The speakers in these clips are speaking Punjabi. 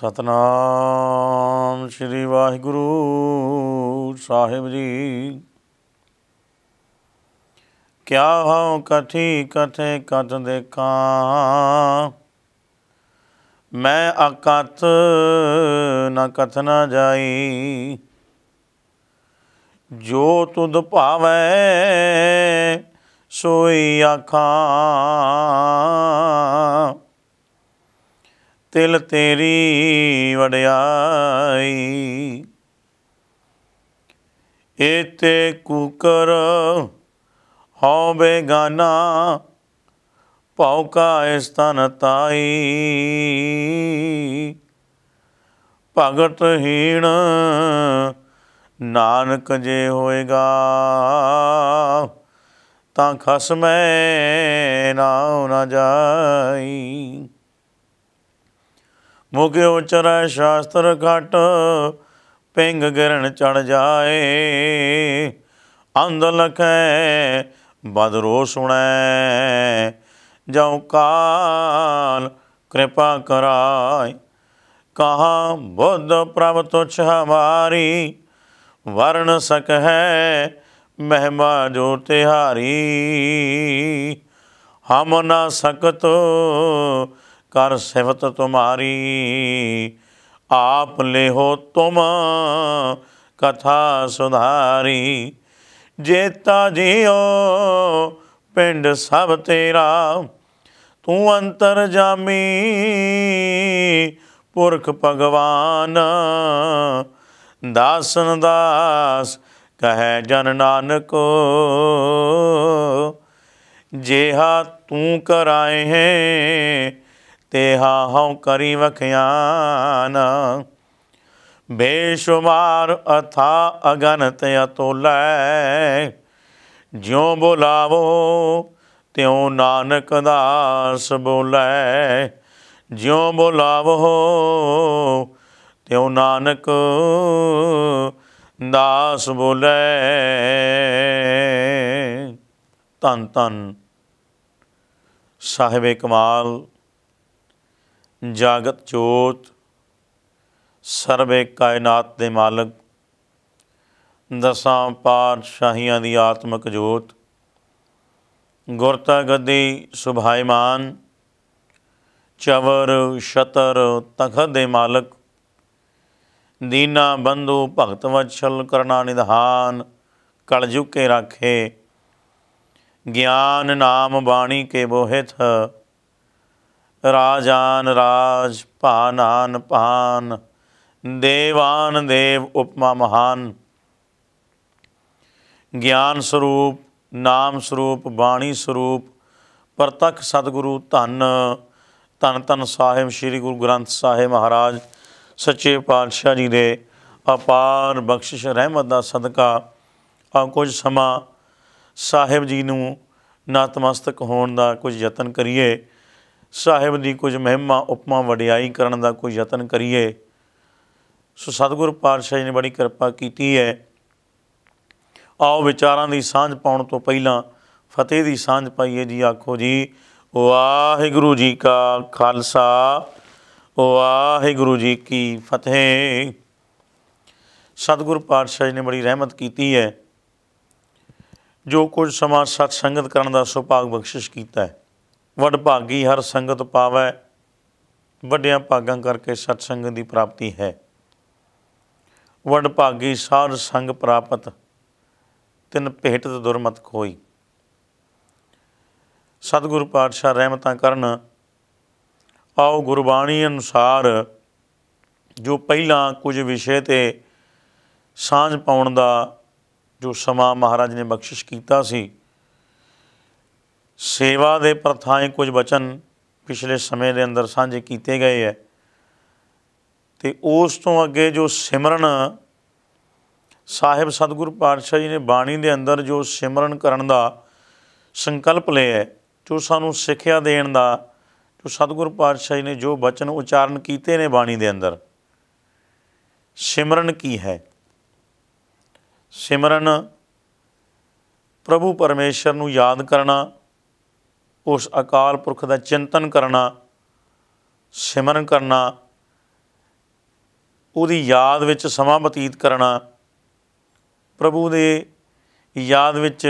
ਸਤਨਾਮ ਸ੍ਰੀ ਵਾਹਿਗੁਰੂ ਸਾਹਿਬ ਜੀ ਕਿਆ ਹਉ ਕਥੀ ਕਥੇ ਕਤ ਦੇਖਾਂ ਮੈਂ ਅਕਤ ਨ ਕਥ ਨ ਜਾਈ ਜੋ ਤੁਧ ਭਾਵੈ ਸੋਈ ਆਖਾਂ ਤਿਲ ਤੇਰੀ ਵਡਿਆਈ ਏਤੇ ਕੁਕਰ ਹਉ ਬੇਗਾਨਾ ਭਉ ਕਾ ਇਸ ਤਨ ਤਾਈ ਭਗਤ ਹੀਣ ਨਾਨਕ ਜੇ ਹੋਏਗਾ ਤਾਂ ਖਸਮੈ ਨਾ ਨਾ ਜਾਈ ਮੁਖ ਉਚਰੈ ਸ਼ਾਸਤਰ ਘਟ ਪਿੰਗ ਗਿਰਨ ਚੜ ਜਾਏ ਅੰਧ ਲਖੈ ਬਦਰੋ ਸੁਣੈ ਜਉ ਕਾਲ ਕਿਰਪਾ ਕਰਾਈ ਕਹਾ ਬੁੱਧ ਪ੍ਰਭ ਤੁਛ ਹਮਾਰੀ ਵਰਣ ਸਕ ਹੈ ਮਹਿਮਾ ਜੋ ਤਿਹਾਰੀ ਹਮ ਨਾ ਸਕਤ ਕਰ ਸਿਫਤ ਤੁਮਾਰੀ ਆਪ ਲਿਹੋ ਤੁਮ ਕਥਾ ਸੁਧਾਰੀ ਜੇਤਾ ਜਿਉ ਪਿੰਡ ਸਭ ਤੇਰਾ ਤੂੰ ਅੰਤਰ ਜਾਮੀ ਪੁਰਖ ਭਗਵਾਨ ਦਾਸਨ ਦਾਸ ਕਹੈ ਜਨ ਨਾਨਕ ਹਾ ਤੂੰ ਕਰਾਏ ਹੈ ਤੇ ਹਾਂ ਹਉ ਕਰੀ ਵਖਿਆਨ ਬੇਸ਼ੁਮਾਰ ਅਥਾ ਅਗਨਤ ਅਤੋਲੈ ਜਿਉ ਬੁਲਾਵੋ ਤਿਉ ਨਾਨਕ ਦਾਸ ਬੋਲੇ ਜਿਉ ਬੁਲਾਵੋ ਤਿਉ ਨਾਨਕ ਦਾਸ ਬੋਲੇ ਤਨ ਤਨ ਸਾਹਿਬੇ ਕਮਾਲ ਜਾਗਤ ਜੋਤ ਸਰਵੇ ਕਾਇਨਾਤ ਦੇ ਮਾਲਕ ਦਸਾਂ ਪਾਤਸ਼ਾਹੀਆਂ ਦੀ ਆਤਮਿਕ ਜੋਤ ਗੁਰਤਾ ਗੱਦੀ ਸੁਭਾਈਮਾਨ ਚਵਰ ਸ਼ਤਰ ਤਖਤ ਦੇ ਮਾਲਕ ਦੀਨਾ ਬੰਦੂ ਭਗਤ ਵਛਲ ਕਰਨਾ ਨਿਧਾਨ ਕਲਯੁਗ ਕੇ ਰਾਖੇ ਗਿਆਨ ਨਾਮ ਬਾਣੀ ਕੇ ਬੋਹਿਤ ਰਾਜਾਨ ਰਾਜ ਭਾਨਾਨ ਭਾਨ ਦੇਵਾਨ ਦੇਵ ਉਪਮਾ ਮਹਾਨ ਗਿਆਨ ਸਰੂਪ ਨਾਮ ਸਰੂਪ ਬਾਣੀ ਸਰੂਪ ਪ੍ਰਤੱਖ ਸਤਿਗੁਰੂ ਧੰਨ ਧੰਨ ਧੰਨ ਸਾਹਿਬ ਸ੍ਰੀ ਗੁਰੂ ਗ੍ਰੰਥ ਸਾਹਿਬ ਮਹਾਰਾਜ ਸੱਚੇ ਪਾਤਸ਼ਾਹ ਜੀ ਦੇ ਅਪਾਰ ਬਖਸ਼ਿਸ਼ ਰਹਿਮਤ ਦਾ ਸਦਕਾ ਆ ਕੁਝ ਸਮਾਂ ਸਾਹਿਬ ਜੀ ਨੂੰ ਨਤਮਸਤਕ ਹੋਣ ਦਾ ਕੁਝ ਯਤਨ ਕਰੀਏ ਸਾਹਿਬ ਦੀ ਕੁਝ ਮਹਿਮਾ ਉਪਮਾ ਵਡਿਆਈ ਕਰਨ ਦਾ ਕੋਈ ਯਤਨ ਕਰੀਏ ਸੋ ਸਤਿਗੁਰ ਪਾਤਸ਼ਾਹ ਜੀ ਨੇ ਬੜੀ ਕਿਰਪਾ ਕੀਤੀ ਹੈ ਆਓ ਵਿਚਾਰਾਂ ਦੀ ਸਾਂਝ ਪਾਉਣ ਤੋਂ ਪਹਿਲਾਂ ਫਤਿਹ ਦੀ ਸਾਂਝ ਪਾਈਏ ਜੀ ਆਖੋ ਜੀ ਵਾਹਿਗੁਰੂ ਜੀ ਕਾ ਖਾਲਸਾ ਵਾਹਿਗੁਰੂ ਜੀ ਕੀ ਫਤਿਹ ਸਤਿਗੁਰ ਪਾਤਸ਼ਾਹ ਜੀ ਨੇ ਬੜੀ ਰਹਿਮਤ ਕੀਤੀ ਹੈ ਜੋ ਕੁਝ ਸਮਾਂ ਸਤ ਸੰਗਤ ਕਰਨ ਦਾ ਸੁਭਾਗ ਬਖਸ਼ਿਸ਼ ਕੀਤਾ ਹੈ ਵਡ ਭਾਗੀ ਹਰ ਸੰਗਤ ਪਾਵੇ ਵੱਡਿਆਂ ਭਾਗਾਂ ਕਰਕੇ ਸਤ ਸੰਗਤ ਦੀ ਪ੍ਰਾਪਤੀ ਹੈ ਵਡ ਭਾਗੀ ਸਾਧ ਸੰਗ ਪ੍ਰਾਪਤ ਤਿੰਨ ਭੇਟ ਤੇ ਦੁਰਮਤ ਕੋਈ ਸਤਿਗੁਰ ਪਾਤਸ਼ਾਹ ਰਹਿਮਤਾਂ ਕਰਨ ਆਓ ਗੁਰਬਾਣੀ ਅਨੁਸਾਰ ਜੋ ਪਹਿਲਾਂ ਕੁਝ ਵਿਸ਼ੇ ਤੇ ਸਾਂਝ ਪਾਉਣ ਦਾ ਜੋ ਸਮਾਂ ਮਹਾਰਾਜ ਨੇ ਬਖਸ਼ਿਸ਼ ਕੀਤਾ ਸੀ ਸੇਵਾ ਦੇ ਪ੍ਰਥਾਏ ਕੁਝ ਬਚਨ ਪਿਛਲੇ ਸਮੇਂ ਦੇ ਅੰਦਰ ਸਾਂਝੇ ਕੀਤੇ ਗਏ ਹੈ ਤੇ ਉਸ ਤੋਂ ਅੱਗੇ ਜੋ ਸਿਮਰਨ ਸਾਹਿਬ ਸਤਿਗੁਰ ਪਾਤਸ਼ਾਹ ਜੀ ਨੇ ਬਾਣੀ ਦੇ ਅੰਦਰ ਜੋ ਸਿਮਰਨ ਕਰਨ ਦਾ ਸੰਕਲਪ ਲਿਆ ਹੈ ਜੋ ਸਾਨੂੰ ਸਿੱਖਿਆ ਦੇਣ ਦਾ ਜੋ ਸਤਿਗੁਰ ਪਾਤਸ਼ਾਹ ਜੀ ਨੇ ਜੋ ਬਚਨ ਉਚਾਰਨ ਕੀਤੇ ਨੇ ਬਾਣੀ ਦੇ ਅੰਦਰ ਸਿਮਰਨ ਕੀ ਹੈ ਸਿਮਰਨ ਪ੍ਰਭੂ ਪਰਮੇਸ਼ਰ ਨੂੰ ਯਾਦ ਕਰਨਾ ਉਸ ਅਕਾਲ ਪੁਰਖ ਦਾ ਚਿੰਤਨ ਕਰਨਾ ਸਿਮਰਨ ਕਰਨਾ ਉਹਦੀ ਯਾਦ ਵਿੱਚ ਸਮਾਂ ਬਤੀਤ ਕਰਨਾ ਪ੍ਰਭੂ ਦੇ ਯਾਦ ਵਿੱਚ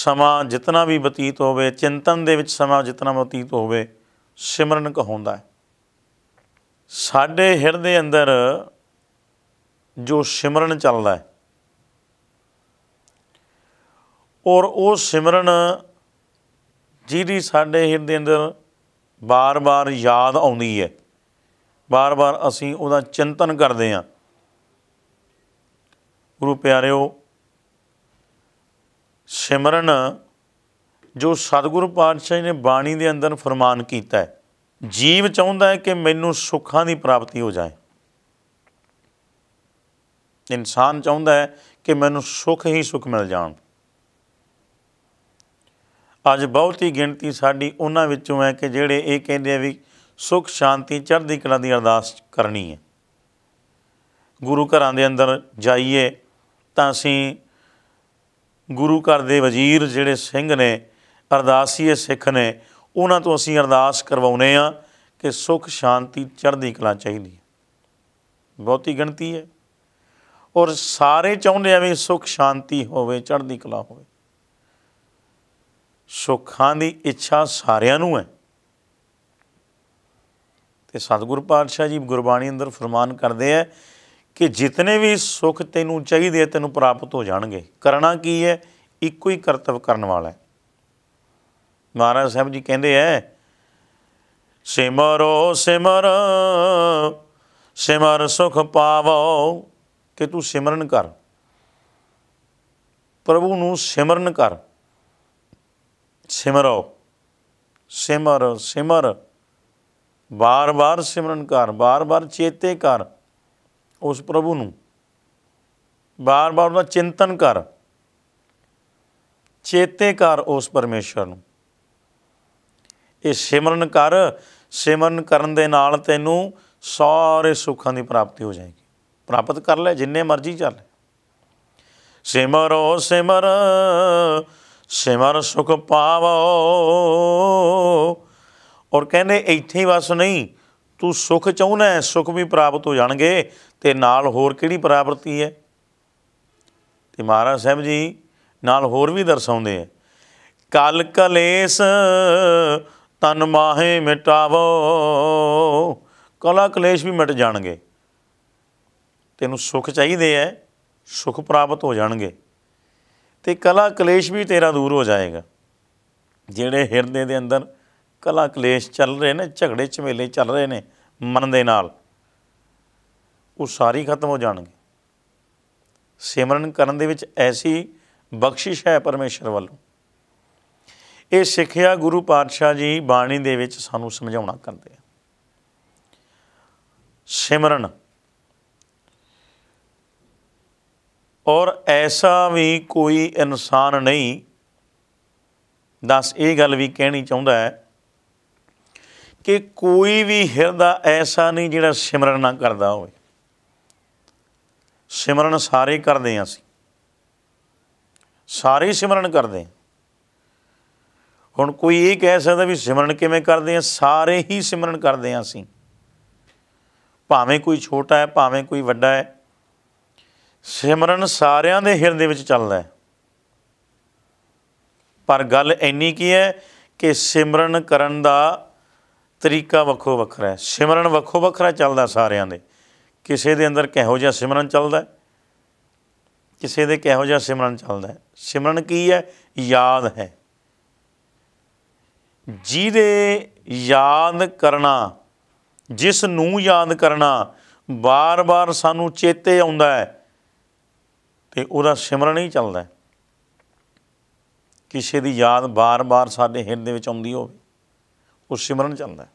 ਸਮਾਂ ਜਿਤਨਾ ਵੀ ਬਤੀਤ ਹੋਵੇ ਚਿੰਤਨ ਦੇ ਵਿੱਚ ਸਮਾਂ ਜਿਤਨਾ ਬਤੀਤ ਹੋਵੇ ਸਿਮਰਨ ਕਹੋਂਦਾ ਹੈ ਸਾਡੇ ਹਿਰਦੇ ਅੰਦਰ ਜੋ ਸਿਮਰਨ ਚੱਲਦਾ ਹੈ ਔਰ ਉਹ ਸਿਮਰਨ ਜਿਹਦੀ ਸਾਡੇ ਹਿਰਦੇ ਅੰਦਰ ਬਾਰ-ਬਾਰ ਯਾਦ ਆਉਂਦੀ ਹੈ ਬਾਰ-ਬਾਰ ਅਸੀਂ ਉਹਦਾ ਚਿੰਤਨ ਕਰਦੇ ਹਾਂ ਗੁਰੂ ਪਿਆਰਿਓ ਸਿਮਰਨ ਜੋ ਸਤਿਗੁਰੂ ਪਾਤਸ਼ਾਹ ਨੇ ਬਾਣੀ ਦੇ ਅੰਦਰ ਫਰਮਾਨ ਕੀਤਾ ਹੈ ਜੀਵ ਚਾਹੁੰਦਾ ਹੈ ਕਿ ਮੈਨੂੰ ਸੁੱਖਾਂ ਦੀ ਪ੍ਰਾਪਤੀ ਹੋ ਜਾਏ ਇਨਸਾਨ ਚਾਹੁੰਦਾ ਹੈ ਕਿ ਮੈਨੂੰ ਸੁੱਖ ਹੀ ਸੁੱਖ ਮਿਲ ਜਾਣ ਅੱਜ ਬਹੁਤੀ ਗਿਣਤੀ ਸਾਡੀ ਉਹਨਾਂ ਵਿੱਚੋਂ ਹੈ ਕਿ ਜਿਹੜੇ ਇਹ ਕਹਿੰਦੇ ਆ ਵੀ ਸੁਖ ਸ਼ਾਂਤੀ ਚੜ੍ਹਦੀ ਕਲਾ ਦੀ ਅਰਦਾਸ ਕਰਨੀ ਹੈ ਗੁਰੂ ਘਰਾਂ ਦੇ ਅੰਦਰ ਜਾਈਏ ਤਾਂ ਅਸੀਂ ਗੁਰੂ ਘਰ ਦੇ ਵਜ਼ੀਰ ਜਿਹੜੇ ਸਿੰਘ ਨੇ ਅਰਦਾਸੀਏ ਸਿੱਖ ਨੇ ਉਹਨਾਂ ਤੋਂ ਅਸੀਂ ਅਰਦਾਸ ਕਰਵਾਉਨੇ ਆ ਕਿ ਸੁਖ ਸ਼ਾਂਤੀ ਚੜ੍ਹਦੀ ਕਲਾ ਚਾਹੀਦੀ ਹੈ ਬਹੁਤੀ ਗਿਣਤੀ ਹੈ ਔਰ ਸਾਰੇ ਚਾਹੁੰਦੇ ਆ ਵੀ ਸੁਖ ਸ਼ਾਂਤੀ ਹੋਵੇ ਚੜ੍ਹਦੀ ਕਲਾ ਹੋਵੇ ਸੁੱਖਾਂ ਦੀ ਇੱਛਾ ਸਾਰਿਆਂ ਨੂੰ ਹੈ ਤੇ ਸਤਿਗੁਰ ਪਾਤਸ਼ਾਹ ਜੀ ਗੁਰਬਾਣੀ ਅੰਦਰ ਫਰਮਾਨ ਕਰਦੇ ਆ ਕਿ ਜਿਤਨੇ ਵੀ ਸੁੱਖ ਤੈਨੂੰ ਚਾਹੀਦੇ ਤੈਨੂੰ ਪ੍ਰਾਪਤ ਹੋ ਜਾਣਗੇ ਕਰਨਾ ਕੀ ਹੈ ਇੱਕੋ ਹੀ ਕਰਤਵ ਕਰਨ ਵਾਲਾ ਹੈ ਮਹਾਰਾਜ ਸਾਹਿਬ ਜੀ ਕਹਿੰਦੇ ਐ ਸਿਮਰੋ ਸਿਮਰ ਸਿਮਰ ਸੁਖ ਪਾਵੋ ਕਿ ਤੂੰ ਸਿਮਰਨ ਕਰ ਪ੍ਰਭੂ ਨੂੰ ਸਿਮਰਨ ਕਰ ਸਿਮਰੋ ਸਿਮਰ ਸਿਮਰ ਬਾਰ-ਬਾਰ ਸਿਮਰਨ ਕਰ ਬਾਰ-ਬਾਰ ਚੇਤੇ ਕਰ ਉਸ ਪ੍ਰਭੂ ਨੂੰ ਬਾਰ-ਬਾਰ ਉਹਦਾ ਚਿੰਤਨ ਕਰ ਚੇਤੇ ਕਰ ਉਸ ਪਰਮੇਸ਼ਰ ਨੂੰ ਇਹ ਸਿਮਰਨ ਕਰ ਸਿਮਰਨ ਕਰਨ ਦੇ ਨਾਲ ਤੈਨੂੰ ਸਾਰੇ ਸੁੱਖਾਂ ਦੀ ਪ੍ਰਾਪਤੀ ਹੋ ਜਾਏਗੀ ਪ੍ਰਾਪਤ ਕਰ ਲੈ ਜਿੰਨੇ ਮਰਜ਼ੀ ਚੱਲ ਸਿਮਰੋ ਸਿਮਰ ਸਿਮਰ ਸੁਖ ਪਾਵੋ ਔਰ ਕਹਿੰਦੇ ਇੱਥੇ ਹੀ ਵਸ ਨਹੀਂ ਤੂੰ ਸੁਖ ਚਾਹੁੰਦਾ ਸੁਖ ਵੀ ਪ੍ਰਾਪਤ ਹੋ ਜਾਣਗੇ ਤੇ ਨਾਲ ਹੋਰ ਕਿਹੜੀ ਪ੍ਰਾਪਤੀ ਹੈ ਤੇ ਮਹਾਰਾਜ ਸਾਹਿਬ ਜੀ ਨਾਲ ਹੋਰ ਵੀ ਦਰਸਾਉਂਦੇ ਆ ਕਲ ਕਲੇਸ਼ ਤਨ ਮਾਹੇ ਮਿਟਾਵੋ ਕਲਾ ਕਲੇਸ਼ ਵੀ ਮਿਟ ਜਾਣਗੇ ਤੈਨੂੰ ਸੁਖ ਚਾਹੀਦੇ ਐ ਸੁਖ ਪ੍ਰਾਪਤ ਹੋ ਜਾਣਗੇ ਤੇ ਕਲਾ ਕਲੇਸ਼ ਵੀ ਤੇਰਾ ਦੂਰ ਹੋ ਜਾਏਗਾ ਜਿਹੜੇ ਹਿਰਦੇ ਦੇ ਅੰਦਰ ਕਲਾ ਕਲੇਸ਼ ਚੱਲ ਰਹੇ ਨੇ ਝਗੜੇ ਝਮੇਲੇ ਚੱਲ ਰਹੇ ਨੇ ਮਨ ਦੇ ਨਾਲ ਉਹ ਸਾਰੀ ਖਤਮ ਹੋ ਜਾਣਗੇ ਸਿਮਰਨ ਕਰਨ ਦੇ ਵਿੱਚ ਐਸੀ ਬਖਸ਼ਿਸ਼ ਹੈ ਪਰਮੇਸ਼ਰ ਵੱਲੋਂ ਇਹ ਸਿੱਖਿਆ ਗੁਰੂ ਪਾਤਸ਼ਾਹ ਜੀ ਬਾਣੀ ਦੇ ਵਿੱਚ ਸਾਨੂੰ ਸਮਝਾਉਣਾ ਕਰਦੇ ਆ ਸਿਮਰਨ ਔਰ ਐਸਾ ਵੀ ਕੋਈ ਇਨਸਾਨ ਨਹੀਂ ਦੱਸ ਇਹ ਗੱਲ ਵੀ ਕਹਿਣੀ ਚਾਹੁੰਦਾ ਹੈ ਕਿ ਕੋਈ ਵੀ ਹਿਰਦਾ ਐਸਾ ਨਹੀਂ ਜਿਹੜਾ ਸਿਮਰਨ ਨਾ ਕਰਦਾ ਹੋਵੇ ਸਿਮਰਨ ਸਾਰੇ ਕਰਦੇ ਆਂ ਅਸੀਂ ਸਾਰੇ ਸਿਮਰਨ ਕਰਦੇ ਹੁਣ ਕੋਈ ਇਹ ਕਹਿ ਸਕਦਾ ਵੀ ਸਿਮਰਨ ਕਿਵੇਂ ਕਰਦੇ ਆਂ ਸਾਰੇ ਹੀ ਸਿਮਰਨ ਕਰਦੇ ਆਂ ਅਸੀਂ ਭਾਵੇਂ ਕੋਈ ਛੋਟਾ ਹੈ ਭਾਵੇਂ ਕੋਈ ਵੱਡਾ ਹੈ ਸਿਮਰਨ ਸਾਰਿਆਂ ਦੇ ਹਿਰਦੇ ਵਿੱਚ ਚੱਲਦਾ ਹੈ ਪਰ ਗੱਲ ਇੰਨੀ ਕੀ ਹੈ ਕਿ ਸਿਮਰਨ ਕਰਨ ਦਾ ਤਰੀਕਾ ਵੱਖੋ ਵੱਖਰਾ ਹੈ ਸਿਮਰਨ ਵੱਖੋ ਵੱਖਰਾ ਚੱਲਦਾ ਸਾਰਿਆਂ ਦੇ ਕਿਸੇ ਦੇ ਅੰਦਰ ਕਿਹੋ ਜਿਹਾ ਸਿਮਰਨ ਚੱਲਦਾ ਕਿਸੇ ਦੇ ਕਿਹੋ ਜਿਹਾ ਸਿਮਰਨ ਚੱਲਦਾ ਸਿਮਰਨ ਕੀ ਹੈ ਯਾਦ ਹੈ ਜਿਹਦੇ ਯਾਦ ਕਰਨਾ ਜਿਸ ਨੂੰ ਯਾਦ ਕਰਨਾ ਬਾਰ-ਬਾਰ ਸਾਨੂੰ ਚੇਤੇ ਆਉਂਦਾ ਹੈ ਕਿ ਉਹਦਾ ਸਿਮਰਨ ਹੀ ਚੱਲਦਾ ਕਿਸੇ ਦੀ ਯਾਦ ਬਾਰ-ਬਾਰ ਸਾਡੇ ਹਿਰਦੇ ਵਿੱਚ ਆਉਂਦੀ ਹੋਵੇ ਉਹ ਸਿਮਰਨ ਚੱਲਦਾ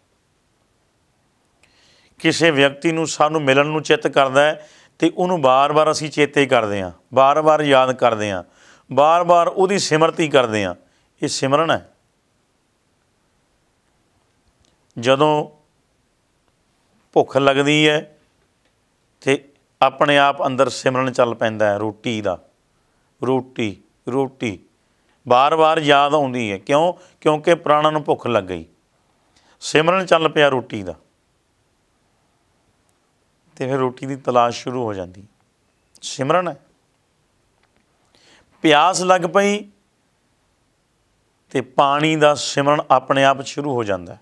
ਕਿਸੇ ਵਿਅਕਤੀ ਨੂੰ ਸਾਨੂੰ ਮਿਲਣ ਨੂੰ ਚਿੱਤ ਕਰਦਾ ਹੈ ਤੇ ਉਹਨੂੰ ਬਾਰ-ਬਾਰ ਅਸੀਂ ਚੇਤੇ ਕਰਦੇ ਹਾਂ ਬਾਰ-ਬਾਰ ਯਾਦ ਕਰਦੇ ਹਾਂ ਬਾਰ-ਬਾਰ ਉਹਦੀ ਸਿਮਰਤੀ ਕਰਦੇ ਹਾਂ ਇਹ ਸਿਮਰਨ ਹੈ ਜਦੋਂ ਭੁੱਖ ਲੱਗਦੀ ਹੈ ਤੇ ਆਪਣੇ ਆਪ ਅੰਦਰ ਸਿਮਰਨ ਚੱਲ ਪੈਂਦਾ ਹੈ ਰੋਟੀ ਦਾ ਰੋਟੀ ਰੋਟੀ ਬਾਰ-ਬਾਰ ਯਾਦ ਆਉਂਦੀ ਹੈ ਕਿਉਂ ਕਿਉਂਕਿ ਪ੍ਰਾਣਾਂ ਨੂੰ ਭੁੱਖ ਲੱਗ ਗਈ ਸਿਮਰਨ ਚੱਲ ਪਿਆ ਰੋਟੀ ਦਾ ਤੇ ਫਿਰ ਰੋਟੀ ਦੀ ਤਲਾਸ਼ ਸ਼ੁਰੂ ਹੋ ਜਾਂਦੀ ਸਿਮਰਨ ਹੈ ਪਿਆਸ ਲੱਗ ਪਈ ਤੇ ਪਾਣੀ ਦਾ ਸਿਮਰਨ ਆਪਣੇ ਆਪ ਸ਼ੁਰੂ ਹੋ ਜਾਂਦਾ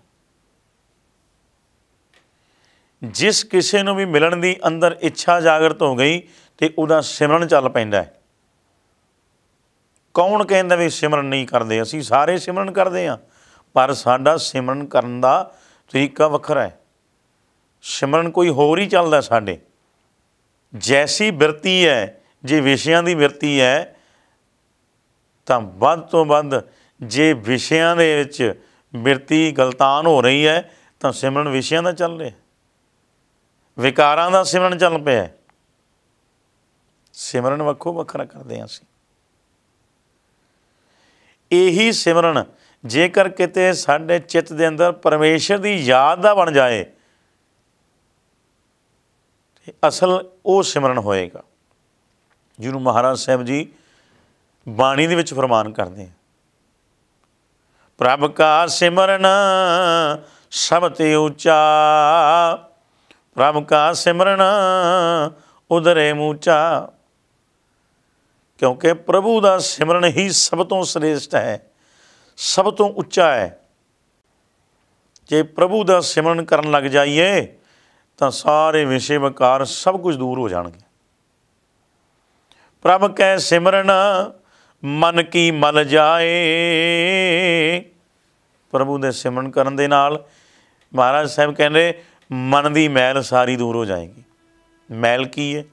ਜਿਸ ਕਿਸੇ ਨੂੰ ਵੀ ਮਿਲਣ ਦੀ ਅੰਦਰ ਇੱਛਾ ਜਾਗਰਤ ਹੋ ਗਈ ਤੇ ਉਹਦਾ ਸਿਮਰਨ ਚੱਲ ਪੈਂਦਾ ਹੈ ਕੌਣ ਕਹਿੰਦਾ ਵੀ ਸਿਮਰਨ ਨਹੀਂ ਕਰਦੇ ਅਸੀਂ ਸਾਰੇ ਸਿਮਰਨ ਕਰਦੇ ਆ ਪਰ ਸਾਡਾ ਸਿਮਰਨ ਕਰਨ ਦਾ ਤਰੀਕਾ ਵੱਖਰਾ ਹੈ ਸਿਮਰਨ ਕੋਈ ਹੋਰ ਹੀ ਚੱਲਦਾ ਸਾਡੇ ਜੈਸੀ ਬਿਰਤੀ ਹੈ ਜੇ ਵਿਸ਼ਿਆਂ ਦੀ ਬਿਰਤੀ ਹੈ ਤਾਂ ਵੱਧ ਤੋਂ ਵੱਧ ਜੇ ਵਿਸ਼ਿਆਂ ਦੇ ਵਿੱਚ ਬਿਰਤੀ ਗਲਤਾਨ ਹੋ ਰਹੀ ਹੈ ਤਾਂ ਸਿਮਰਨ ਵਿਸ਼ਿਆਂ ਦਾ ਚੱਲ ਰਿਹਾ ਵਿਕਾਰਾਂ ਦਾ ਸਿਮਰਨ ਚੱਲ ਪਿਆ ਸਿਮਰਨ ਵੱਖੋ ਵੱਖਰਾ ਕਰਦੇ ਆਂ ਅਸੀਂ ਇਹੀ ਸਿਮਰਨ ਜੇਕਰ ਕਿਤੇ ਸਾਡੇ ਚਿੱਤ ਦੇ ਅੰਦਰ ਪਰਮੇਸ਼ਰ ਦੀ ਯਾਦ ਦਾ ਬਣ ਜਾਏ ਤੇ ਅਸਲ ਉਹ ਸਿਮਰਨ ਹੋਏਗਾ ਜਿਹਨੂੰ ਮਹਾਰਾਜ ਸਾਹਿਬ ਜੀ ਬਾਣੀ ਦੇ ਵਿੱਚ ਫਰਮਾਨ ਕਰਦੇ ਆ ਪ੍ਰਭ ਕਾ ਸਿਮਰਨ ਸਭ ਤੇ ਉੱਚਾ ਪ੍ਰਭ ਕਾ ਸਿਮਰਨ ਉਦਰੇ ਮੂਚਾ ਕਿਉਂਕਿ ਪ੍ਰਭੂ ਦਾ ਸਿਮਰਨ ਹੀ ਸਭ ਤੋਂ ਸ੍ਰੇਸ਼ਟ ਹੈ ਸਭ ਤੋਂ ਉੱਚਾ ਹੈ ਜੇ ਪ੍ਰਭੂ ਦਾ ਸਿਮਰਨ ਕਰਨ ਲੱਗ ਜਾਈਏ ਤਾਂ ਸਾਰੇ ਵਿਸ਼ੇ ਵਿਕਾਰ ਸਭ ਕੁਝ ਦੂਰ ਹੋ ਜਾਣਗੇ ਪ੍ਰਭ ਕੈ ਸਿਮਰਨ ਮਨ ਕੀ ਮਲ ਜਾਏ ਪ੍ਰਭੂ ਦੇ ਸਿਮਰਨ ਕਰਨ ਦੇ ਨਾਲ ਮਹਾਰਾਜ ਸਾਹਿਬ ਕਹਿੰਦੇ ਮਨ ਦੀ ਮੈਲ ਸਾਰੀ ਦੂਰ ਹੋ ਜਾਏਗੀ ਮੈਲ ਕੀ ਹੈ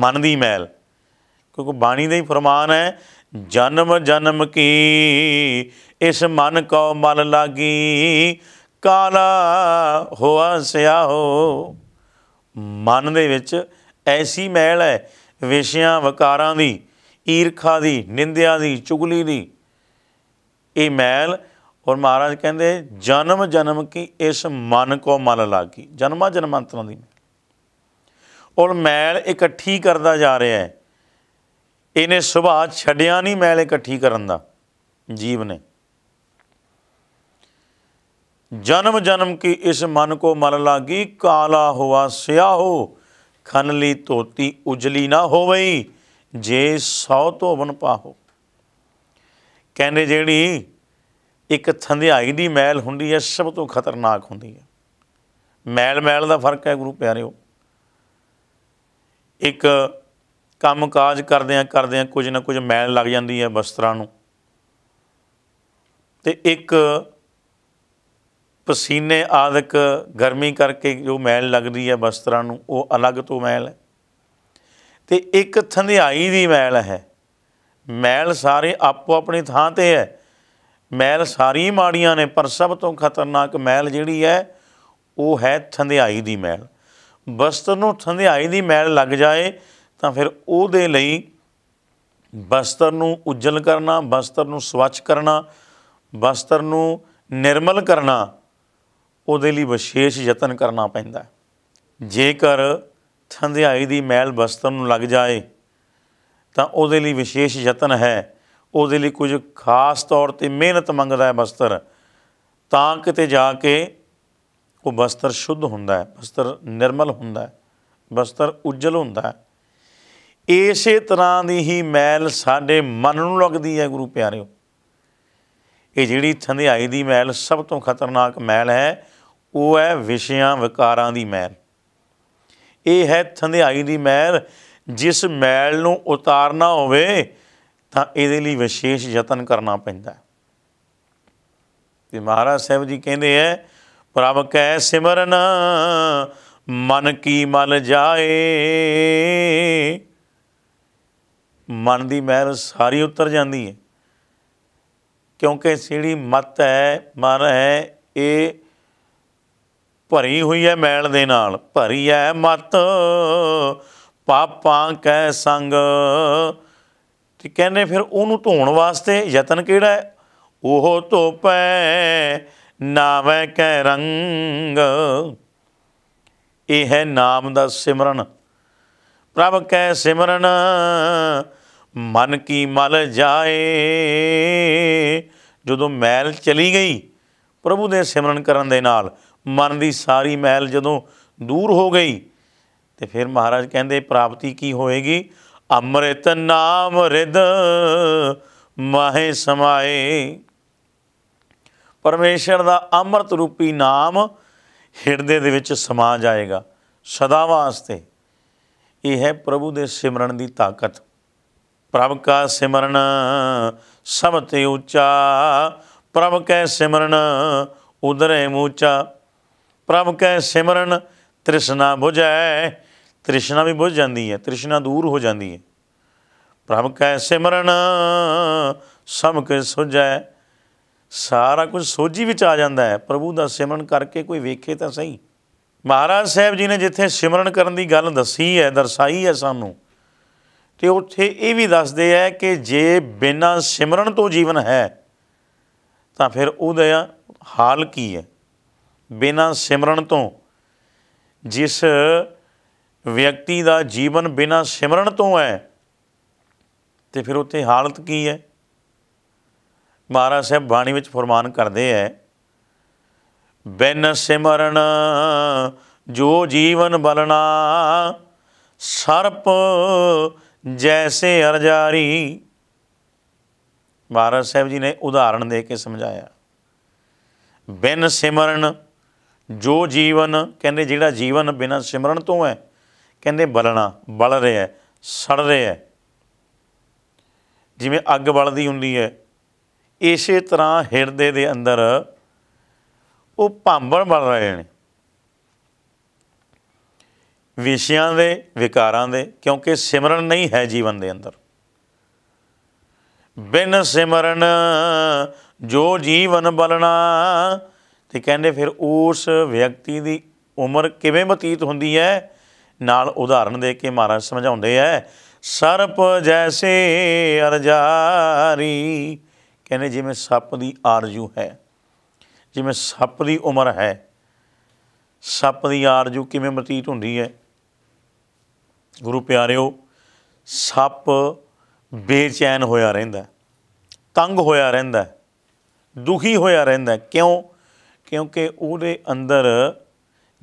ਮਨ ਦੀ ਮੈਲ ਕਿਉਂਕਿ ਬਾਣੀ ਦਾ ਹੀ ਫਰਮਾਨ ਹੈ ਜਨਮ ਜਨਮ ਕੀ ਇਸ ਮਨ ਕੋ ਮਨ ਲਾਗੀ ਕਾਲਾ ਹੋਆ ਸਿਆਹੋ ਮਨ ਦੇ ਵਿੱਚ ਐਸੀ ਮੈਲ ਹੈ ਵਿਸ਼ਿਆਂ ਵਕਾਰਾਂ ਦੀ ਈਰਖਾ ਦੀ ਨਿੰਦਿਆ ਦੀ ਚੁਗਲੀ ਦੀ ਇਹ ਮੈਲ ਔਰ ਮਹਾਰਾਜ ਕਹਿੰਦੇ ਜਨਮ ਜਨਮ ਕੀ ਇਸ ਮਨ ਕੋ ਮਨ ਲਾਗੀ ਜਨਮਾਂ ਜਨਮਾਂਤਰਾਂ ਦੀ ਔਰ ਮੈਲ ਇਕੱਠੀ ਕਰਦਾ ਜਾ ਰਿਹਾ ਹੈ ਇਹਨੇ ਸੁਭਾਅ ਛੱਡਿਆ ਨਹੀਂ ਮੈਲ ਇਕੱਠੀ ਕਰਨ ਦਾ ਜੀਵ ਨੇ ਜਨਮ ਜਨਮ ਕੀ ਇਸ ਮਨ ਕੋ ਮਲ ਲਾਗੀ ਕਾਲਾ ਹੋਆ ਸਿਆਹੋ ਖਨਲੀ ਤੋਤੀ ਉਜਲੀ ਨਾ ਹੋਵਈ ਜੇ ਸੌ ਧੋਵਨ ਪਾਹੋ ਕਹਿੰਦੇ ਜਿਹੜੀ ਇੱਕ ਥੰਧਿਆਈ ਦੀ ਮੈਲ ਹੁੰਦੀ ਹੈ ਸਭ ਤੋਂ ਖਤਰਨਾਕ ਹੁੰਦੀ ਹੈ ਮੈਲ ਮੈਲ ਦਾ ਫਰਕ ਹੈ ਗੁਰੂ ਪਿਆਰਿਓ ਇੱਕ ਕੰਮ ਕਾਜ ਕਰਦਿਆਂ ਕਰਦਿਆਂ ਕੁਝ ਨਾ ਕੁਝ ਮੈਲ ਲੱਗ ਜਾਂਦੀ ਹੈ ਵਸਤਰਾਂ ਨੂੰ ਤੇ ਇੱਕ ਪਸੀਨੇ ਆਦਿਕ ਗਰਮੀ ਕਰਕੇ ਜੋ ਮੈਲ ਲੱਗਦੀ ਹੈ ਵਸਤਰਾਂ ਨੂੰ ਉਹ ਅਲੱਗ ਤੋਂ ਮੈਲ ਹੈ ਤੇ ਇੱਕ ਥੰਧਿਆਈ ਦੀ ਮੈਲ ਹੈ ਮੈਲ ਸਾਰੇ ਆਪੋ ਆਪਣੀ ਥਾਂ ਤੇ ਹੈ ਮੈਲ ਸਾਰੀ ਮਾੜੀਆਂ ਨੇ ਪਰ ਸਭ ਤੋਂ ਖਤਰਨਾਕ ਮੈਲ ਜਿਹੜੀ ਹੈ ਉਹ ਹੈ ਥੰਧਿਆਈ ਦੀ ਮੈਲ ਬਸਤਰ ਨੂੰ ਥੰਧਿਆਈ ਦੀ ਮੈਲ ਲੱਗ ਜਾਏ ਤਾਂ ਫਿਰ ਉਹਦੇ ਲਈ ਬਸਤਰ ਨੂੰ ਉਜਲ ਕਰਨਾ ਬਸਤਰ ਨੂੰ ਸਵੱਛ ਕਰਨਾ ਬਸਤਰ ਨੂੰ ਨਿਰਮਲ ਕਰਨਾ ਉਹਦੇ ਲਈ ਵਿਸ਼ੇਸ਼ ਯਤਨ ਕਰਨਾ ਪੈਂਦਾ ਜੇਕਰ ਥੰਧਿਆਈ ਦੀ ਮੈਲ ਬਸਤਰ ਨੂੰ ਲੱਗ ਜਾਏ ਤਾਂ ਉਹਦੇ ਲਈ ਵਿਸ਼ੇਸ਼ ਯਤਨ ਹੈ ਉਹਦੇ ਲਈ ਕੁਝ ਖਾਸ ਤੌਰ ਤੇ ਮਿਹਨਤ ਮੰਗਦਾ ਹੈ ਬਸਤਰ ਤਾਂ ਕਿਤੇ ਜਾ ਕੇ ਉਹ ਬਸਤਰ ਸ਼ੁੱਧ ਹੁੰਦਾ ਹੈ ਬਸਤਰ ਨਿਰਮਲ ਹੁੰਦਾ ਹੈ ਬਸਤਰ ਉਜਲ ਹੁੰਦਾ ਹੈ ਇਸੇ ਤਰ੍ਹਾਂ ਦੀ ਹੀ ਮੈਲ ਸਾਡੇ ਮਨ ਨੂੰ ਲੱਗਦੀ ਹੈ ਗੁਰੂ ਪਿਆਰਿਓ ਇਹ ਜਿਹੜੀ ਥੰਧਾਈ ਦੀ ਮੈਲ ਸਭ ਤੋਂ ਖਤਰਨਾਕ ਮੈਲ ਹੈ ਉਹ ਹੈ ਵਿਸ਼ਿਆਂ ਵਿਕਾਰਾਂ ਦੀ ਮੈਲ ਇਹ ਹੈ ਥੰਧਾਈ ਦੀ ਮੈਲ ਜਿਸ ਮੈਲ ਨੂੰ ਉਤਾਰਨਾ ਹੋਵੇ ਤਾਂ ਇਹਦੇ ਲਈ ਵਿਸ਼ੇਸ਼ ਯਤਨ ਕਰਨਾ ਪੈਂਦਾ ਹੈ ਤੇ ਮਹਾਰਾਜ ਸਾਹਿਬ ਜੀ ਕਹਿੰਦੇ ਐ ਪ੍ਰਭ ਕੈ ਸਿਮਰਨ ਮਨ ਕੀ ਮਲ ਜਾਏ ਮਨ ਦੀ ਮਹਿਰ ਸਾਰੀ ਉਤਰ ਜਾਂਦੀ ਹੈ ਕਿਉਂਕਿ ਸਿਹੜੀ ਮਤ ਹੈ ਮਨ ਹੈ ਇਹ ਭਰੀ ਹੋਈ ਹੈ ਮੈਲ ਦੇ ਨਾਲ ਭਰੀ ਹੈ ਮਤ ਪਾਪਾਂ ਕੈ ਸੰਗ ਤੇ ਕਹਿੰਦੇ ਫਿਰ ਉਹਨੂੰ ਧੋਣ ਵਾਸਤੇ ਯਤਨ ਕਿਹੜਾ ਹੈ ਉਹ ਧੋਪੈ ਨਾਵੇਂ ਕੈ ਰੰਗ ਇਹ ਹੈ ਨਾਮ ਦਾ ਸਿਮਰਨ ਪ੍ਰਭ ਕੈ ਸਿਮਰਨ ਮਨ ਕੀ ਮਲ ਜਾਏ ਜਦੋਂ ਮੈਲ ਚਲੀ ਗਈ ਪ੍ਰਭੂ ਦੇ ਸਿਮਰਨ ਕਰਨ ਦੇ ਨਾਲ ਮਨ ਦੀ ਸਾਰੀ ਮੈਲ ਜਦੋਂ ਦੂਰ ਹੋ ਗਈ ਤੇ ਫਿਰ ਮਹਾਰਾਜ ਕਹਿੰਦੇ ਪ੍ਰਾਪਤੀ ਕੀ ਹੋਏਗੀ ਅੰਮ੍ਰਿਤ ਨਾਮ ਰਿਦ ਮਾਹੇ ਸਮਾਏ ਪਰਮੇਸ਼ਰ ਦਾ ਅੰਮ੍ਰਿਤ ਰੂਪੀ ਨਾਮ ਹਿਰਦੇ ਦੇ ਵਿੱਚ ਸਮਾ ਜਾਏਗਾ ਸਦਾ ਵਾਸਤੇ ਇਹ ਹੈ ਪ੍ਰਭੂ ਦੇ ਸਿਮਰਨ ਦੀ ਤਾਕਤ ਪ੍ਰਭ ਕਾ ਸਿਮਰਨ ਤੇ ਉੱਚਾ ਪ੍ਰਭ ਕੈ ਸਿਮਰਨ ਉਦਰੇ ਮੂਚਾ ਪ੍ਰਭ ਕੈ ਸਿਮਰਨ ਤ੍ਰਿਸ਼ਨਾ ਬੁਝੈ ਤ੍ਰਿਸ਼ਨਾ ਵੀ ਬੁਝ ਜਾਂਦੀ ਹੈ ਤ੍ਰਿਸ਼ਨਾ ਦੂਰ ਹੋ ਜਾਂਦੀ ਹੈ ਪ੍ਰਭ ਕੈ ਸਿਮਰਨ ਸਭ ਕੇ ਸੁਝੈ ਸਾਰਾ ਕੁਝ ਸੋਝੀ ਵਿੱਚ ਆ ਜਾਂਦਾ ਹੈ ਪ੍ਰਭੂ ਦਾ ਸਿਮਰਨ ਕਰਕੇ ਕੋਈ ਵੇਖੇ ਤਾਂ ਸਹੀ ਮਹਾਰਾਜ ਸਾਹਿਬ ਜੀ ਨੇ ਜਿੱਥੇ ਸਿਮਰਨ ਕਰਨ ਦੀ ਗੱਲ ਦੱਸੀ ਹੈ ਦਰਸਾਈ ਹੈ ਸਾਨੂੰ ਤੇ ਉੱਥੇ ਇਹ ਵੀ ਦੱਸਦੇ ਆ ਕਿ ਜੇ ਬਿਨਾਂ ਸਿਮਰਨ ਤੋਂ ਜੀਵਨ ਹੈ ਤਾਂ ਫਿਰ ਉਹਦਾ ਹਾਲ ਕੀ ਹੈ ਬਿਨਾਂ ਸਿਮਰਨ ਤੋਂ ਜਿਸ ਵਿਅਕਤੀ ਦਾ ਜੀਵਨ ਬਿਨਾਂ ਸਿਮਰਨ ਤੋਂ ਹੈ ਤੇ ਫਿਰ ਉੱਥੇ ਹਾਲਤ ਕੀ ਹੈ ਮਹਾਰਾਜ ਸਾਹਿਬ ਬਾਣੀ ਵਿੱਚ ਫਰਮਾਨ ਕਰਦੇ ਐ ਬਿਨ ਸਿਮਰਨ ਜੋ ਜੀਵਨ ਬਲਣਾ ਸਰਪ ਜੈਸੇ ਅਰਜਾਰੀ ਮਹਾਰਾਜ ਸਾਹਿਬ ਜੀ ਨੇ ਉਦਾਹਰਣ ਦੇ ਕੇ ਸਮਝਾਇਆ ਬਿਨ ਸਿਮਰਨ ਜੋ ਜੀਵਨ ਕਹਿੰਦੇ ਜਿਹੜਾ ਜੀਵਨ ਬਿਨਾ ਸਿਮਰਨ ਤੋਂ ਹੈ ਕਹਿੰਦੇ ਬਲਣਾ ਬਲ ਰਿਹਾ ਸੜ ਰਿਹਾ ਜਿਵੇਂ ਅੱਗ ਬਲਦੀ ਹੁੰਦੀ ਹੈ ਇਸੇ ਤਰ੍ਹਾਂ ਹਿਰਦੇ ਦੇ ਅੰਦਰ ਉਹ ਭਾਂਬੜ ਬਲ ਰਹੇ ਨੇ ਵਿਸ਼ਿਆਂ ਦੇ ਵਿਕਾਰਾਂ ਦੇ ਕਿਉਂਕਿ ਸਿਮਰਨ ਨਹੀਂ ਹੈ ਜੀਵਨ ਦੇ ਅੰਦਰ ਬਿਨ ਸਿਮਰਨ ਜੋ ਜੀਵਨ ਬਲਣਾ ਤੇ ਕਹਿੰਦੇ ਫਿਰ ਉਸ ਵਿਅਕਤੀ ਦੀ ਉਮਰ ਕਿਵੇਂ ਬਤੀਤ ਹੁੰਦੀ ਹੈ ਨਾਲ ਉਦਾਹਰਣ ਦੇ ਕੇ ਮਹਾਰਾਜ ਸਮਝਾਉਂਦੇ ਐ ਸਰਪ ਜੈਸੇ ਅਰਜਾਰੀ ਕਹਿੰਦੇ ਜਿਵੇਂ ਸੱਪ ਦੀ ਆਰਜੂ ਹੈ ਜਿਵੇਂ ਸੱਪ ਦੀ ਉਮਰ ਹੈ ਸੱਪ ਦੀ ਆਰਜੂ ਕਿਵੇਂ ਮਤੀਤ ਹੁੰਦੀ ਹੈ ਗੁਰੂ ਪਿਆਰਿਓ ਸੱਪ ਬੇਚੈਨ ਹੋਇਆ ਰਹਿੰਦਾ ਤੰਗ ਹੋਇਆ ਰਹਿੰਦਾ ਦੁਖੀ ਹੋਇਆ ਰਹਿੰਦਾ ਕਿਉਂ ਕਿਉਂਕਿ ਉਹਦੇ ਅੰਦਰ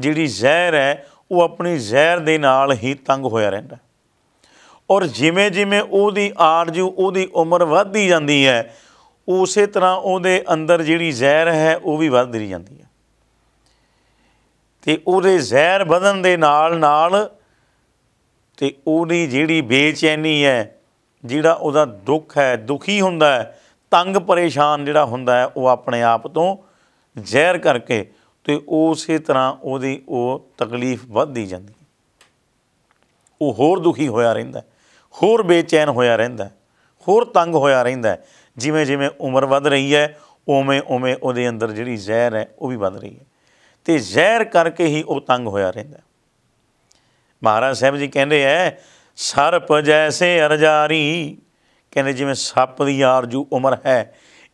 ਜਿਹੜੀ ਜ਼ਹਿਰ ਹੈ ਉਹ ਆਪਣੀ ਜ਼ਹਿਰ ਦੇ ਨਾਲ ਹੀ ਤੰਗ ਹੋਇਆ ਰਹਿੰਦਾ ਔਰ ਜਿਵੇਂ ਜਿਵੇਂ ਉਹਦੀ ਆਰਜੂ ਉਹਦੀ ਉਮਰ ਵੱਧਦੀ ਜਾਂਦੀ ਹੈ ਉਸੇ ਤਰ੍ਹਾਂ ਉਹਦੇ ਅੰਦਰ ਜਿਹੜੀ ਜ਼ਹਿਰ ਹੈ ਉਹ ਵੀ ਵੱਧਦੀ ਜਾਂਦੀ ਹੈ ਤੇ ਉਹਦੇ ਜ਼ਹਿਰ ਵਧਣ ਦੇ ਨਾਲ ਨਾਲ ਤੇ ਉਹਦੀ ਜਿਹੜੀ ਬੇਚੈਨੀ ਹੈ ਜਿਹੜਾ ਉਹਦਾ ਦੁੱਖ ਹੈ ਦੁਖੀ ਹੁੰਦਾ ਹੈ ਤੰਗ ਪਰੇਸ਼ਾਨ ਜਿਹੜਾ ਹੁੰਦਾ ਹੈ ਉਹ ਆਪਣੇ ਆਪ ਤੋਂ ਜ਼ਹਿਰ ਕਰਕੇ ਤੇ ਉਸੇ ਤਰ੍ਹਾਂ ਉਹਦੀ ਉਹ ਤਕਲੀਫ ਵੱਧਦੀ ਜਾਂਦੀ ਹੈ ਉਹ ਹੋਰ ਦੁਖੀ ਹੋਇਆ ਰਹਿੰਦਾ ਹੋਰ ਬੇਚੈਨ ਹੋਇਆ ਰਹਿੰਦਾ ਹੋਰ ਤੰਗ ਹੋਇਆ ਰਹਿੰਦਾ ਜਿਵੇਂ ਜਿਵੇਂ ਉਮਰ ਵੱਧ ਰਹੀ ਹੈ ਉਵੇਂ ਉਵੇਂ ਉਹਦੇ ਅੰਦਰ ਜਿਹੜੀ ਜ਼ਹਿਰ ਹੈ ਉਹ ਵੀ ਵੱਧ ਰਹੀ ਹੈ ਤੇ ਜ਼ਹਿਰ ਕਰਕੇ ਹੀ ਉਹ ਤੰਗ ਹੋਇਆ ਰਹਿੰਦਾ ਮਹਾਰਾਜ ਸਾਹਿਬ ਜੀ ਕਹਿੰਦੇ ਐ ਸਰਪ ਜੈਸੇ ਅਰਜਾਰੀ ਕਹਿੰਦੇ ਜਿਵੇਂ ਸੱਪ ਦੀ ਯਾਰ ਜੂ ਉਮਰ ਹੈ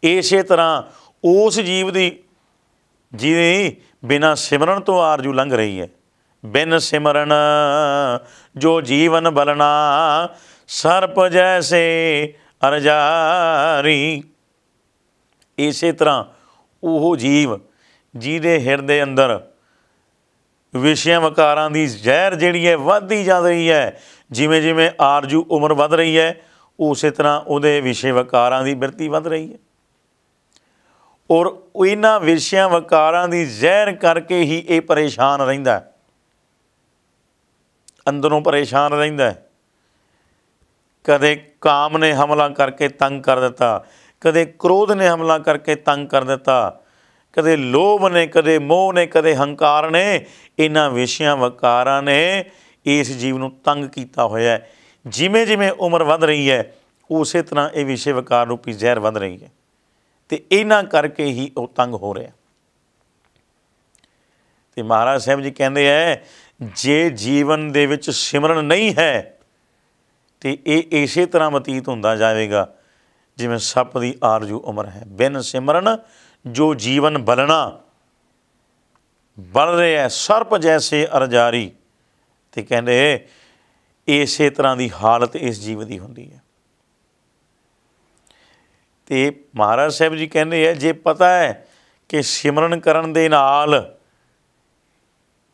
ਇਸੇ ਤਰ੍ਹਾਂ ਉਸ ਜੀਵ ਦੀ ਜਿਵੇਂ ਬਿਨਾ ਸਿਮਰਨ ਤੋਂ ਆਰਜੂ ਲੰਘ ਰਹੀ ਹੈ ਬਿਨ ਸਿਮਰਨ ਜੋ ਜੀਵਨ ਬਲਣਾ ਸਰਪ ਜੈਸੇ ਅਰਜਾਰੀ ਇਸੇ ਤਰ੍ਹਾਂ ਉਹ ਜੀਵ ਜਿਹਦੇ ਹਿਰਦੇ ਅੰਦਰ ਵਿਸ਼ਿਆਂ ਵਕਾਰਾਂ ਦੀ ਜ਼ਹਿਰ ਜਿਹੜੀ ਹੈ ਵੱਧਦੀ ਜਾ ਰਹੀ ਹੈ ਜਿਵੇਂ ਜਿਵੇਂ ਆਰਜੂ ਉਮਰ ਵੱਧ ਰਹੀ ਹੈ ਉਸੇ ਤਰ੍ਹਾਂ ਉਹਦੇ ਵਿਸ਼ੇ ਵਕਾਰਾਂ ਦੀ ਬਿਰਤੀ ਵੱਧ ਰਹੀ ਹੈ ਔਰ ਇਹਨਾਂ ਵਿਰਸ਼ਿਆਂ ਵਕਾਰਾਂ ਦੀ ਜ਼ਹਿਰ ਕਰਕੇ ਹੀ ਇਹ ਪਰੇਸ਼ਾਨ ਰਹਿੰਦਾ ਹੈ ਅੰਦਰੋਂ ਪਰੇਸ਼ਾਨ ਰਹਿੰਦਾ ਕਦੇ ਕਾਮ ਨੇ ਹਮਲਾ ਕਰਕੇ ਤੰਗ ਕਰ ਦਿੱਤਾ ਕਦੇ ਕ੍ਰੋਧ ਨੇ ਹਮਲਾ ਕਰਕੇ ਤੰਗ ਕਰ ਦਿੱਤਾ ਕਦੇ ਲੋਭ ਨੇ ਕਦੇ ਮੋਹ ਨੇ ਕਦੇ ਹੰਕਾਰ ਨੇ ਇਹਨਾਂ ਵਿਸ਼ਿਆਂ ਵਕਾਰਾਂ ਨੇ ਇਸ ਜੀਵ ਨੂੰ ਤੰਗ ਕੀਤਾ ਹੋਇਆ ਹੈ ਜਿਵੇਂ ਜਿਵੇਂ ਉਮਰ ਵੱਧ ਰਹੀ ਹੈ ਉਸੇ ਤਰ੍ਹਾਂ ਇਹ ਵਿਸ਼ੇ ਵਕਾਰ ਰੂਪੀ ਜ਼ਹਿਰ ਵੱਧ ਰਹੀ ਹੈ ਤੇ ਇਹਨਾਂ ਕਰਕੇ ਹੀ ਉਹ ਤੰਗ ਹੋ ਰਿਹਾ ਤੇ ਮਹਾਰਾਜ ਸਾਹਿਬ ਜੀ ਕਹਿੰਦੇ ਐ ਜੇ ਜੀਵਨ ਦੇ ਵਿੱਚ ਸਿਮਰਨ ਨਹੀਂ ਹੈ ਤੇ ਇਹ ਇਸੇ ਤਰ੍ਹਾਂ ਬਤੀਤ ਹੁੰਦਾ ਜਾਵੇਗਾ ਜਿਵੇਂ ਸੱਪ ਦੀ ਆਰਜੂ ਉਮਰ ਹੈ ਬਿਨ ਸਿਮਰਨ ਜੋ ਜੀਵਨ ਬਲਣਾ ਬਲ ਰਿਹਾ ਸਰਪ ਜੈਸੇ ਅਰਜਾਰੀ ਤੇ ਕਹਿੰਦੇ ਇਸੇ ਤਰ੍ਹਾਂ ਦੀ ਹਾਲਤ ਇਸ ਜੀਵ ਦੀ ਹੁੰਦੀ ਹੈ ਤੇ ਮਹਾਰਾਜ ਸਾਹਿਬ ਜੀ ਕਹਿੰਦੇ ਆ ਜੇ ਪਤਾ ਹੈ ਕਿ ਸਿਮਰਨ ਕਰਨ ਦੇ ਨਾਲ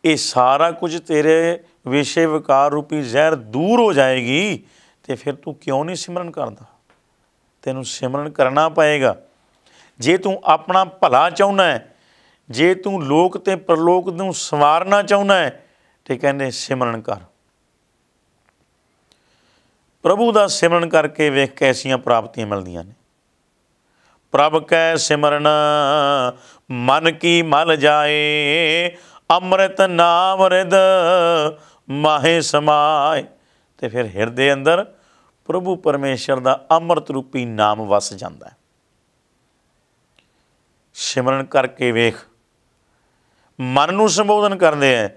ਇਹ ਸਾਰਾ ਕੁਝ ਤੇਰੇ ਵਿਸ਼ੇ ਵਿਕਾਰ ਰੂਪੀ ਜ਼ਹਿਰ ਦੂਰ ਹੋ ਜਾਏਗੀ ਤੇ ਫਿਰ ਤੂੰ ਕਿਉਂ ਨਹੀਂ ਸਿਮਰਨ ਕਰਦਾ ਤੈਨੂੰ ਸਿਮਰਨ ਕਰਨਾ ਪਏਗਾ ਜੇ ਤੂੰ ਆਪਣਾ ਭਲਾ ਚਾਹੁੰਦਾ ਹੈ ਜੇ ਤੂੰ ਲੋਕ ਤੇ ਪ੍ਰਲੋਕ ਨੂੰ ਸਵਾਰਨਾ ਚਾਹੁੰਦਾ ਹੈ ਤੇ ਕਹਿੰਦੇ ਸਿਮਰਨ ਕਰ ਪ੍ਰਭੂ ਦਾ ਸਿਮਰਨ ਕਰਕੇ ਵੇਖ ਕੈਸੀਆਂ ਪ੍ਰਾਪਤੀਆਂ ਮਿਲਦੀਆਂ ਨੇ ਪ੍ਰਭ ਕੈ ਸਿਮਰਨ ਮਨ ਕੀ ਮਲ ਜਾਏ ਅੰਮ੍ਰਿਤ ਨਾਮ ਰਿਦ ਮਾਹੇ ਸਮਾਏ ਤੇ ਫਿਰ ਹਿਰਦੇ ਅੰਦਰ ਪ੍ਰਭੂ ਪਰਮੇਸ਼ਰ ਦਾ ਅੰਮ੍ਰਿਤ ਰੂਪੀ ਨਾਮ ਵਸ ਜਾਂਦਾ ਹੈ ਸਿਮਰਨ ਕਰਕੇ ਵੇਖ ਮਨ ਨੂੰ ਸੰਬੋਧਨ ਕਰਦੇ ਐ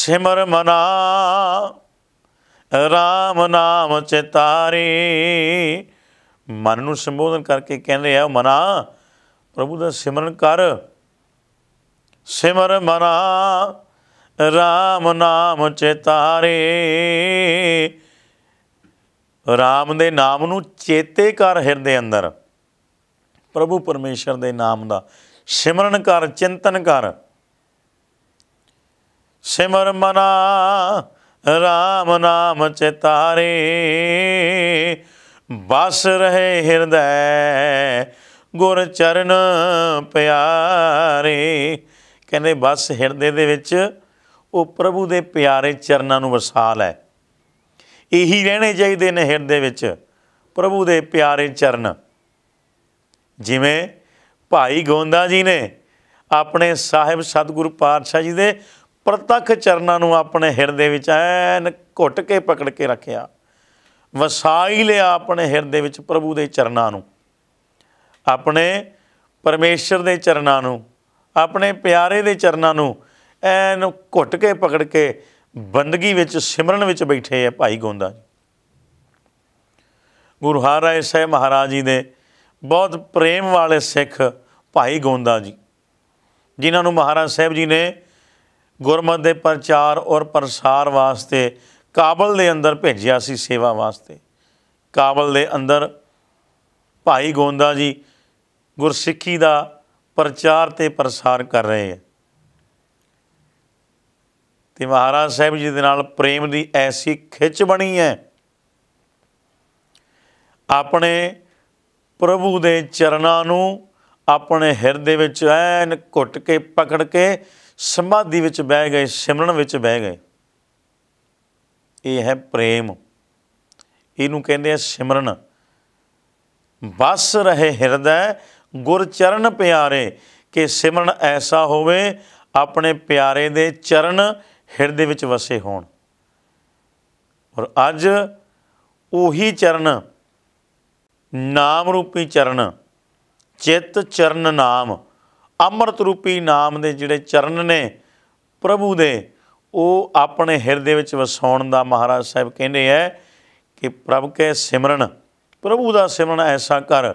ਸਿਮਰ ਮਨਾ ਰਾਮ ਨਾਮ ਚਿਤਾਰੇ ਮਨ ਨੂੰ ਸੰਬੋਧਨ ਕਰਕੇ ਕਹਿੰਦੇ ਆ ਮਨਾ ਪ੍ਰਭੂ ਦਾ ਸਿਮਰਨ ਕਰ ਸਿਮਰ ਮਨਾ RAM ਨਾਮ ਚੇਤਾਰੇ RAM ਦੇ ਨਾਮ ਨੂੰ ਚੇਤੇ ਕਰ ਹਿਰਦੇ ਅੰਦਰ ਪ੍ਰਭੂ ਪਰਮੇਸ਼ਰ ਦੇ ਨਾਮ ਦਾ ਸਿਮਰਨ ਕਰ ਚਿੰਤਨ ਕਰ ਸਿਮਰ ਮਨਾ RAM ਨਾਮ ਚੇਤਾਰੇ ਬਸ ਰਹੇ ਹਿਰਦੈ ਗੁਰ ਚਰਨ ਪਿਆਰੇ ਕਹਿੰਦੇ ਬਸ ਹਿਰਦੇ ਦੇ ਵਿੱਚ ਉਹ ਪ੍ਰਭੂ ਦੇ ਪਿਆਰੇ ਚਰਨਾਂ ਨੂੰ ਵਸਾ ਲੈ ਇਹੀ ਰਹਿਣੇ ਚਾਹੀਦੇ ਨੇ ਹਿਰਦੇ ਵਿੱਚ ਪ੍ਰਭੂ ਦੇ ਪਿਆਰੇ ਚਰਨ ਜਿਵੇਂ ਭਾਈ ਗੋਂਦਾ ਜੀ ਨੇ ਆਪਣੇ ਸਾਹਿਬ ਸਤਿਗੁਰੂ ਪਾਤਸ਼ਾਹ ਜੀ ਦੇ ਪ੍ਰਤੱਖ ਚਰਨਾਂ ਨੂੰ ਆਪਣੇ ਹਿਰਦੇ ਵਿੱਚ ਐਨ ਘੁੱਟ ਕੇ ਪਕੜ ਕੇ ਰੱਖਿਆ ਵਸਾਈ ਲਿਆ ਆਪਣੇ ਹਿਰਦੇ ਵਿੱਚ ਪ੍ਰਭੂ ਦੇ ਚਰਨਾਂ ਨੂੰ ਆਪਣੇ ਪਰਮੇਸ਼ਰ ਦੇ ਚਰਨਾਂ ਨੂੰ ਆਪਣੇ ਪਿਆਰੇ ਦੇ ਚਰਨਾਂ ਨੂੰ ਐਨ ਘੁੱਟ ਕੇ ਪਕੜ ਕੇ ਬੰਦਗੀ ਵਿੱਚ ਸਿਮਰਨ ਵਿੱਚ ਬੈਠੇ ਆ ਭਾਈ ਗੋਂਦਾ ਜੀ ਗੁਰੂ ਹਰਿ ਸਾਹਿਬ ਮਹਾਰਾਜ ਜੀ ਦੇ ਬਹੁਤ ਪ੍ਰੇਮ ਵਾਲੇ ਸਿੱਖ ਭਾਈ ਗੋਂਦਾ ਜੀ ਜਿਨ੍ਹਾਂ ਨੂੰ ਮਹਾਰਾਜ ਸਾਹਿਬ ਜੀ ਨੇ ਗੁਰਮਤਿ ਦੇ ਪ੍ਰਚਾਰ ਔਰ ਪ੍ਰਸਾਰ ਵਾਸਤੇ ਕਾਬਲ ਦੇ ਅੰਦਰ ਭੇਜਿਆ ਸੀ ਸੇਵਾ ਵਾਸਤੇ ਕਾਬਲ ਦੇ ਅੰਦਰ ਭਾਈ ਗੋਂਦਾ ਜੀ ਗੁਰਸਿੱਖੀ ਦਾ ਪ੍ਰਚਾਰ ਤੇ ਪ੍ਰਸਾਰ ਕਰ ਰਹੇ ਹੈ ਤੇ ਮਹਾਰਾਜ ਸਾਹਿਬ ਜੀ ਦੇ ਨਾਲ ਪ੍ਰੇਮ ਦੀ ਐਸੀ ਖਿੱਚ ਬਣੀ ਹੈ ਆਪਣੇ ਪ੍ਰਭੂ ਦੇ ਚਰਨਾਂ ਨੂੰ ਆਪਣੇ ਹਿਰਦੇ ਵਿੱਚ ਐਨ ਘੁੱਟ ਕੇ ਪਕੜ ਕੇ ਸਮਾਧੀ ਵਿੱਚ ਬਹਿ ਗਏ ਸਿਮਰਨ ਵਿੱਚ ਬਹਿ ਗਏ ਇਹ ਹੈ ਪ੍ਰੇਮ ਇਹਨੂੰ ਕਹਿੰਦੇ ਆ ਸਿਮਰਨ ਬਸ ਰਹੇ ਹਿਰਦੈ ਗੁਰ ਚਰਨ ਪਿਆਰੇ ਕਿ ਸਿਮਰਨ ਐਸਾ ਹੋਵੇ ਆਪਣੇ ਪਿਆਰੇ ਦੇ ਚਰਨ ਹਿਰਦੇ ਵਿੱਚ ਵਸੇ ਹੋਣ ਔਰ ਅੱਜ ਉਹੀ ਚਰਨ ਨਾਮ ਰੂਪੀ ਚਰਨ ਚਿੱਤ ਚਰਨ ਨਾਮ ਅੰਮ੍ਰਿਤ ਰੂਪੀ ਨਾਮ ਦੇ ਜਿਹੜੇ ਚਰਨ ਨੇ ਪ੍ਰਭੂ ਦੇ ਉਹ ਆਪਣੇ ਹਿਰਦੇ ਵਿੱਚ ਵਸਾਉਣ ਦਾ ਮਹਾਰਾਜ ਸਾਹਿਬ ਕਹਿੰਦੇ ਐ ਕਿ ਪ੍ਰਭ ਕੇ ਸਿਮਰਨ ਪ੍ਰਭੂ ਦਾ ਸਿਮਰਨ ਐਸਾ ਕਰ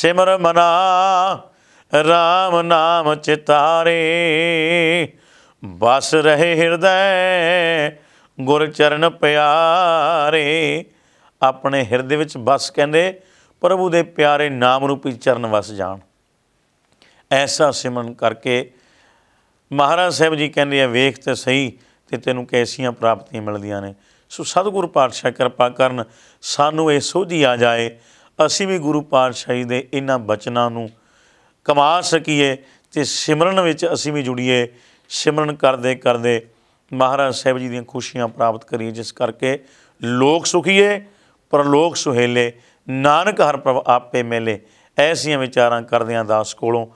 ਸਿਮਰ ਮਨਾ RAM ਨਾਮ ਚਿਤਾਰੇ ਬਸ ਰਹੇ ਹਿਰਦੈ ਗੁਰ ਚਰਨ ਪਿਆਰੇ ਆਪਣੇ ਹਿਰਦੇ ਵਿੱਚ ਬਸ ਕਹਿੰਦੇ ਪ੍ਰਭੂ ਦੇ ਪਿਆਰੇ ਨਾਮ ਰੂਪੀ ਚਰਨ ਵਸ ਜਾਣ ਐਸਾ ਸਿਮਰਨ ਕਰਕੇ ਮਹਾਰਾਜ ਸਾਹਿਬ ਜੀ ਕਹਿੰਦੇ ਆ ਵੇਖ ਤੇ ਸਹੀ ਤੇ ਤੈਨੂੰ ਕੈਸੀਆਂ ਪ੍ਰਾਪਤੀਆਂ ਮਿਲਦੀਆਂ ਨੇ ਸੋ ਸਤਿਗੁਰੂ ਪਾਤਸ਼ਾਹ ਕਿਰਪਾ ਕਰਨ ਸਾਨੂੰ ਇਹ ਸੋਝੀ ਆ ਜਾਏ ਅਸੀਂ ਵੀ ਗੁਰੂ ਪਾਤਸ਼ਾਹੀ ਦੇ ਇਹਨਾਂ ਬਚਨਾਂ ਨੂੰ ਕਮਾ ਸਕੀਏ ਤੇ ਸਿਮਰਨ ਵਿੱਚ ਅਸੀਂ ਵੀ ਜੁੜੀਏ ਸਿਮਰਨ ਕਰਦੇ ਕਰਦੇ ਮਹਾਰਾਜ ਸਾਹਿਬ ਜੀ ਦੀਆਂ ਖੁਸ਼ੀਆਂ ਪ੍ਰਾਪਤ ਕਰੀਏ ਜਿਸ ਕਰਕੇ ਲੋਕ ਸੁਖੀਏ ਪਰਲੋਕ ਸੁਹੇਲੇ ਨਾਨਕ ਹਰ ਪ੍ਰਭ ਆਪੇ ਮਿਲੇ ਐਸੀਆਂ ਵਿਚਾਰਾਂ ਕਰਦਿਆਂ ਦਾਸ ਕੋਲੋਂ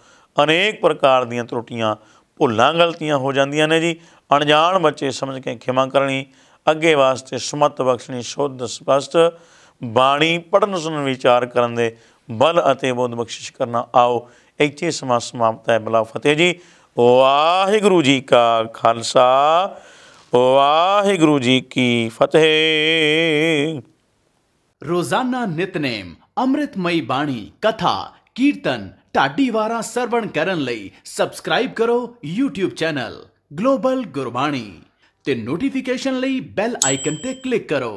ਅਨੇਕ ਪ੍ਰਕਾਰ ਦੀਆਂ ਤਰੁੱਟੀਆਂ ਭੁੱਲਾਂ ਗਲਤੀਆਂ ਹੋ ਜਾਂਦੀਆਂ ਨੇ ਜੀ ਅਣਜਾਣ ਬੱਚੇ ਸਮਝ ਕੇ ਖਿਮਾ ਕਰਨੀ ਅੱਗੇ ਵਾਸਤੇ ਸਮਤ ਬਖਸ਼ਣੀ ਸ਼ੁੱਧ ਸਪਸ਼ਟ ਬਾਣੀ ਪੜਨ ਸੁਣਨ ਵਿਚਾਰ ਕਰਨ ਦੇ ਬਲ ਅਤੇ ਬੋਧ ਬਖਸ਼ਿਸ਼ ਕਰਨਾ ਆਓ ਇੱਥੇ ਸਮਾ ਸਮਾਪਤ ਹੈ ਬਲਾ ਫਤਿਹ ਜੀ ਵਾਹਿਗੁਰੂ ਜੀ ਕਾ ਖਾਲਸਾ ਵਾਹਿਗੁਰੂ ਜੀ ਕੀ ਫਤਿਹ ਰੋਜ਼ਾਨਾ ਨਿਤਨੇਮ ਅੰਮ੍ਰਿਤਮਈ ਬਾਣੀ ਕਥਾ ਕੀਰਤਨ ਢਾਡੀ ਵਾਰਾਂ ਸਰਵਣ ਕਰਨ ਲਈ ਸਬਸਕ੍ਰਾਈਬ ਕਰੋ YouTube ਚੈਨਲ ਗਲੋਬਲ ਗੁਰਬਾਣੀ ਤੇ ਨੋਟੀਫਿਕੇਸ਼ਨ ਲਈ ਬੈਲ ਆਈਕਨ ਤੇ ਕਲਿੱਕ ਕਰੋ